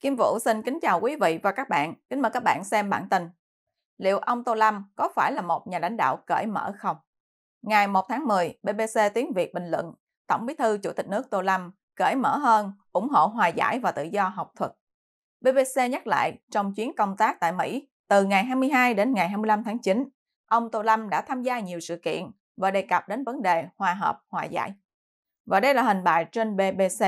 Kim Vũ xin kính chào quý vị và các bạn. Kính mời các bạn xem bản tin. Liệu ông Tô Lâm có phải là một nhà lãnh đạo cởi mở không? Ngày 1 tháng 10, BBC Tiếng Việt bình luận Tổng bí thư Chủ tịch nước Tô Lâm cởi mở hơn, ủng hộ hòa giải và tự do học thuật. BBC nhắc lại, trong chuyến công tác tại Mỹ, từ ngày 22 đến ngày 25 tháng 9, ông Tô Lâm đã tham gia nhiều sự kiện và đề cập đến vấn đề hòa hợp, hòa giải. Và đây là hình bài trên BBC.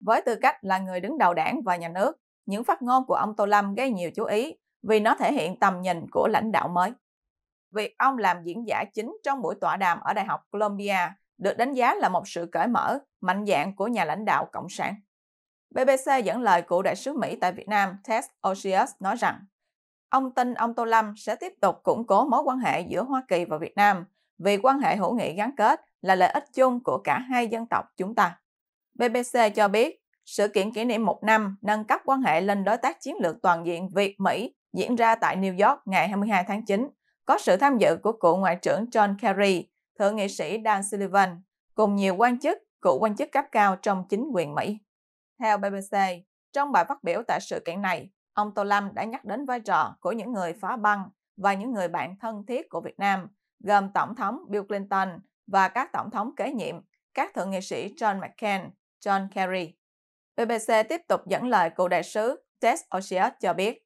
Với tư cách là người đứng đầu đảng và nhà nước, những phát ngôn của ông Tô Lâm gây nhiều chú ý vì nó thể hiện tầm nhìn của lãnh đạo mới. Việc ông làm diễn giả chính trong buổi tọa đàm ở Đại học Columbia được đánh giá là một sự cởi mở, mạnh dạng của nhà lãnh đạo Cộng sản. BBC dẫn lời cựu đại sứ Mỹ tại Việt Nam Ted Osius nói rằng ông tin ông Tô Lâm sẽ tiếp tục củng cố mối quan hệ giữa Hoa Kỳ và Việt Nam vì quan hệ hữu nghị gắn kết là lợi ích chung của cả hai dân tộc chúng ta. BBC cho biết, sự kiện kỷ niệm một năm nâng cấp quan hệ lên đối tác chiến lược toàn diện Việt-Mỹ diễn ra tại New York ngày 22 tháng 9, có sự tham dự của cựu Ngoại trưởng John Kerry, Thượng nghị sĩ Dan Sullivan, cùng nhiều quan chức, cựu quan chức cấp cao trong chính quyền Mỹ. Theo BBC, trong bài phát biểu tại sự kiện này, ông Tô Lâm đã nhắc đến vai trò của những người phá băng và những người bạn thân thiết của Việt Nam, gồm Tổng thống Bill Clinton và các tổng thống kế nhiệm, các thượng nghị sĩ John McCain, John Kerry. BBC tiếp tục dẫn lời cựu đại sứ Ted Osius cho biết,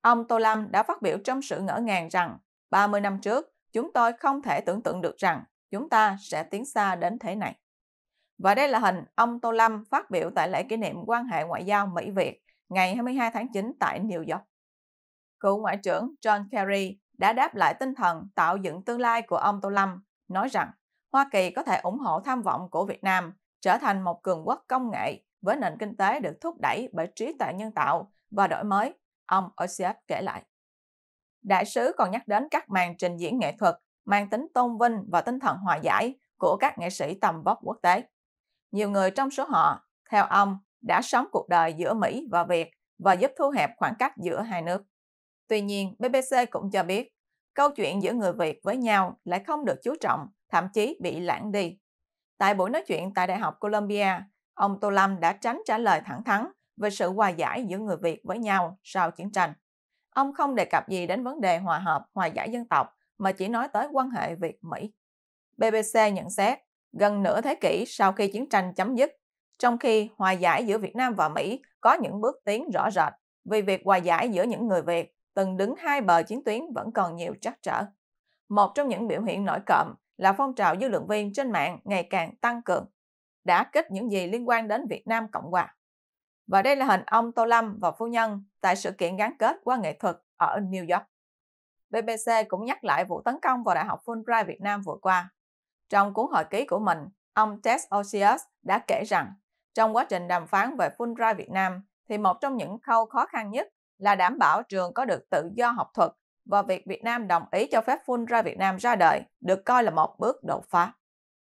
ông Tô Lâm đã phát biểu trong sự ngỡ ngàng rằng 30 năm trước, chúng tôi không thể tưởng tượng được rằng chúng ta sẽ tiến xa đến thế này. Và đây là hình ông Tô Lâm phát biểu tại lễ kỷ niệm quan hệ ngoại giao Mỹ-Việt ngày 22 tháng 9 tại New York. Cựu Ngoại trưởng John Kerry đã đáp lại tinh thần tạo dựng tương lai của ông Tô Lâm, nói rằng Hoa Kỳ có thể ủng hộ tham vọng của Việt Nam trở thành một cường quốc công nghệ với nền kinh tế được thúc đẩy bởi trí tuệ nhân tạo và đổi mới, ông Osias kể lại. Đại sứ còn nhắc đến các màn trình diễn nghệ thuật mang tính tôn vinh và tinh thần hòa giải của các nghệ sĩ tầm vóc quốc tế. Nhiều người trong số họ, theo ông, đã sống cuộc đời giữa Mỹ và Việt và giúp thu hẹp khoảng cách giữa hai nước. Tuy nhiên, BBC cũng cho biết, câu chuyện giữa người Việt với nhau lại không được chú trọng, thậm chí bị lãng đi. Tại buổi nói chuyện tại Đại học Columbia, ông Tô Lâm đã tránh trả lời thẳng thắn về sự hòa giải giữa người Việt với nhau sau chiến tranh. Ông không đề cập gì đến vấn đề hòa hợp, hòa giải dân tộc, mà chỉ nói tới quan hệ Việt-Mỹ. BBC nhận xét, gần nửa thế kỷ sau khi chiến tranh chấm dứt, trong khi hòa giải giữa Việt Nam và Mỹ có những bước tiến rõ rệt, vì việc hòa giải giữa những người Việt từng đứng hai bờ chiến tuyến vẫn còn nhiều trắc trở. Một trong những biểu hiện nổi cộm là phong trào dư luận viên trên mạng ngày càng tăng cường, đã kích những gì liên quan đến Việt Nam Cộng Hòa. Và đây là hình ông Tô Lâm và phu nhân tại sự kiện gắn kết qua nghệ thuật ở New York. BBC cũng nhắc lại vụ tấn công vào Đại học Fulbright Việt Nam vừa qua. Trong cuốn hồi ký của mình, ông Tess Osius đã kể rằng trong quá trình đàm phán về Fulbright Việt Nam thì một trong những khâu khó khăn nhất là đảm bảo trường có được tự do học thuật và việc Việt Nam đồng ý cho phép phun ra Việt Nam ra đời được coi là một bước đột phá.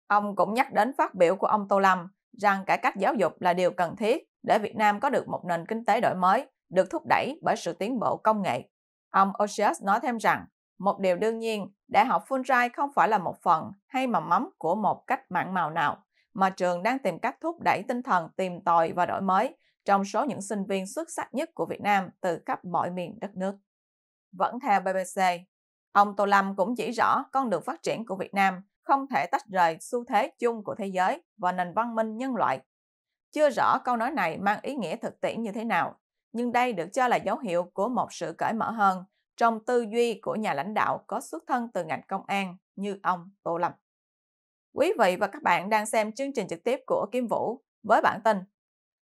Ông cũng nhắc đến phát biểu của ông Tô Lâm rằng cải cách giáo dục là điều cần thiết để Việt Nam có được một nền kinh tế đổi mới, được thúc đẩy bởi sự tiến bộ công nghệ. Ông Osius nói thêm rằng, một điều đương nhiên, Đại học Fulbright không phải là một phần hay mầm mắm của một cách mạng màu nào, mà trường đang tìm cách thúc đẩy tinh thần tìm tòi và đổi mới trong số những sinh viên xuất sắc nhất của Việt Nam từ khắp mọi miền đất nước. Vẫn theo BBC, ông Tô Lâm cũng chỉ rõ con đường phát triển của Việt Nam không thể tách rời xu thế chung của thế giới và nền văn minh nhân loại. Chưa rõ câu nói này mang ý nghĩa thực tiễn như thế nào, nhưng đây được cho là dấu hiệu của một sự cởi mở hơn trong tư duy của nhà lãnh đạo có xuất thân từ ngành công an như ông Tô Lâm. Quý vị và các bạn đang xem chương trình trực tiếp của Kim Vũ với bản tin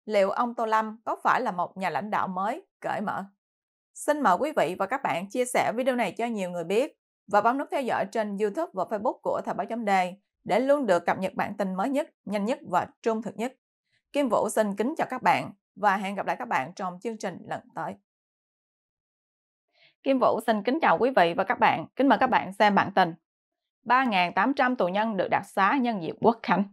Liệu ông Tô Lâm có phải là một nhà lãnh đạo mới cởi mở? Xin mời quý vị và các bạn chia sẻ video này cho nhiều người biết và bấm nút theo dõi trên YouTube và Facebook của Thời báo chấm đề để luôn được cập nhật bản tin mới nhất, nhanh nhất và trung thực nhất. Kim Vũ xin kính chào các bạn và hẹn gặp lại các bạn trong chương trình lần tới. Kim Vũ xin kính chào quý vị và các bạn. Kính mời các bạn xem bản tin. 3.800 tù nhân được đặc xá nhân dịp quốc khánh.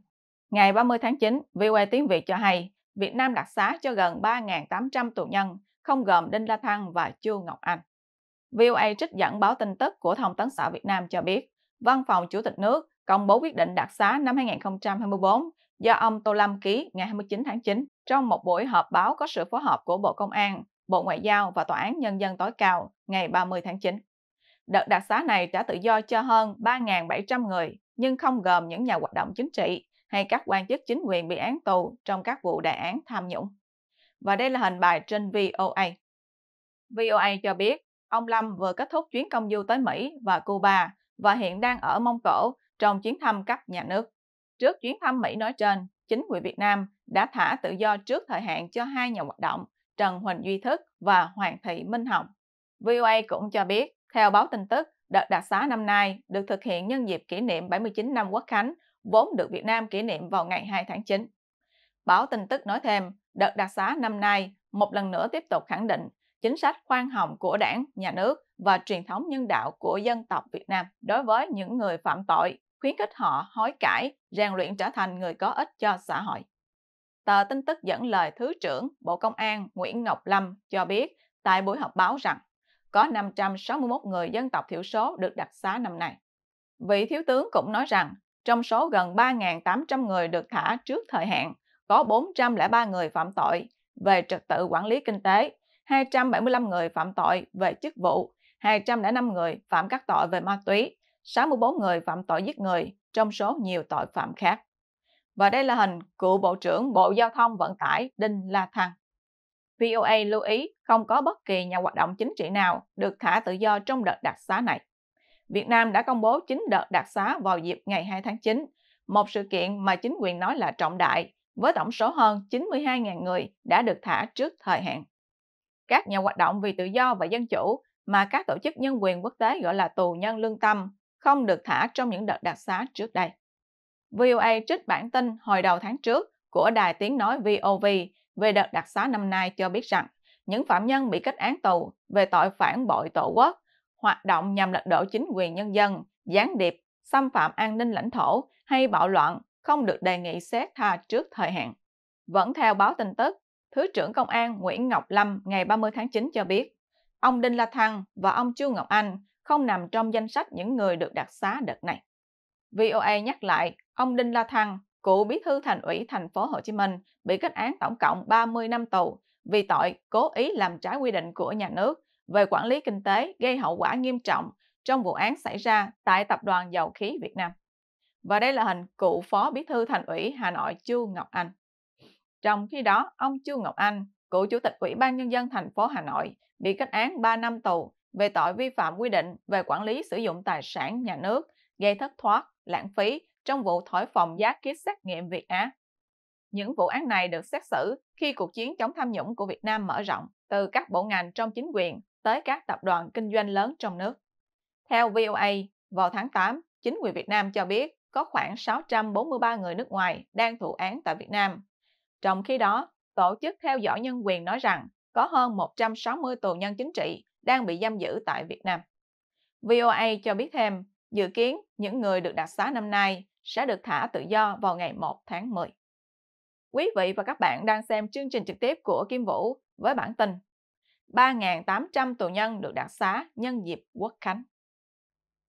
Ngày 30 tháng 9, VOA Tiếng Việt cho hay Việt Nam đặc xá cho gần 3.800 tù nhân không gồm Đinh La Thăng và Chu Ngọc Anh. VOA trích dẫn báo tin tức của Thông tấn xã Việt Nam cho biết, Văn phòng Chủ tịch nước công bố quyết định đặc xá năm 2024 do ông Tô Lâm ký ngày 29 tháng 9 trong một buổi họp báo có sự phối hợp của Bộ Công an, Bộ Ngoại giao và Tòa án Nhân dân tối cao ngày 30 tháng 9. Đợt đặc xá này trả tự do cho hơn 3.700 người, nhưng không gồm những nhà hoạt động chính trị hay các quan chức chính quyền bị án tù trong các vụ đại án tham nhũng và đây là hình bài trên VOA. VOA cho biết ông Lâm vừa kết thúc chuyến công du tới Mỹ và Cuba và hiện đang ở Mông Cổ trong chuyến thăm cấp nhà nước. Trước chuyến thăm Mỹ nói trên, chính quyền Việt Nam đã thả tự do trước thời hạn cho hai nhà hoạt động Trần Huỳnh Duy Thức và Hoàng Thị Minh Hồng. VOA cũng cho biết, theo báo tin tức, đợt đặc xá năm nay được thực hiện nhân dịp kỷ niệm 79 năm Quốc Khánh, vốn được Việt Nam kỷ niệm vào ngày 2 tháng 9. Báo tin tức nói thêm, Đợt đặc xá năm nay một lần nữa tiếp tục khẳng định chính sách khoan hồng của đảng, nhà nước và truyền thống nhân đạo của dân tộc Việt Nam đối với những người phạm tội, khuyến khích họ hối cải, rèn luyện trở thành người có ích cho xã hội. Tờ tin tức dẫn lời Thứ trưởng Bộ Công an Nguyễn Ngọc Lâm cho biết tại buổi họp báo rằng có 561 người dân tộc thiểu số được đặc xá năm nay. Vị thiếu tướng cũng nói rằng trong số gần 3.800 người được thả trước thời hạn có 403 người phạm tội về trật tự quản lý kinh tế, 275 người phạm tội về chức vụ, 205 người phạm các tội về ma túy, 64 người phạm tội giết người, trong số nhiều tội phạm khác. Và đây là hình cựu Bộ trưởng Bộ Giao thông Vận tải Đinh La Thăng. VOA lưu ý không có bất kỳ nhà hoạt động chính trị nào được thả tự do trong đợt đặc xá này. Việt Nam đã công bố chính đợt đặc xá vào dịp ngày 2 tháng 9, một sự kiện mà chính quyền nói là trọng đại với tổng số hơn 92.000 người đã được thả trước thời hạn. Các nhà hoạt động vì tự do và dân chủ mà các tổ chức nhân quyền quốc tế gọi là tù nhân lương tâm không được thả trong những đợt đặc xá trước đây. VOA trích bản tin hồi đầu tháng trước của đài tiếng nói VOV về đợt đặc xá năm nay cho biết rằng những phạm nhân bị kết án tù về tội phản bội tổ quốc, hoạt động nhằm lật đổ chính quyền nhân dân, gián điệp, xâm phạm an ninh lãnh thổ hay bạo loạn không được đề nghị xét tha trước thời hạn. Vẫn theo báo tin tức, Thứ trưởng Công an Nguyễn Ngọc Lâm ngày 30 tháng 9 cho biết, ông Đinh La Thăng và ông Chu Ngọc Anh không nằm trong danh sách những người được đặc xá đợt này. VOA nhắc lại, ông Đinh La Thăng, cựu bí thư thành ủy thành phố Hồ Chí Minh, bị kết án tổng cộng 30 năm tù vì tội cố ý làm trái quy định của nhà nước về quản lý kinh tế gây hậu quả nghiêm trọng trong vụ án xảy ra tại Tập đoàn Dầu khí Việt Nam và đây là hình cựu phó bí thư thành ủy Hà Nội Chu Ngọc Anh. Trong khi đó, ông Chu Ngọc Anh, cựu chủ tịch Ủy ban Nhân dân thành phố Hà Nội, bị kết án 3 năm tù về tội vi phạm quy định về quản lý sử dụng tài sản nhà nước, gây thất thoát, lãng phí trong vụ thổi phòng giá kit xét nghiệm Việt Á. Những vụ án này được xét xử khi cuộc chiến chống tham nhũng của Việt Nam mở rộng từ các bộ ngành trong chính quyền tới các tập đoàn kinh doanh lớn trong nước. Theo VOA, vào tháng 8, chính quyền Việt Nam cho biết có khoảng 643 người nước ngoài đang thụ án tại Việt Nam. Trong khi đó, Tổ chức theo dõi nhân quyền nói rằng có hơn 160 tù nhân chính trị đang bị giam giữ tại Việt Nam. VOA cho biết thêm, dự kiến những người được đặc xá năm nay sẽ được thả tự do vào ngày 1 tháng 10. Quý vị và các bạn đang xem chương trình trực tiếp của Kim Vũ với bản tin 3.800 tù nhân được đặc xá nhân dịp Quốc Khánh.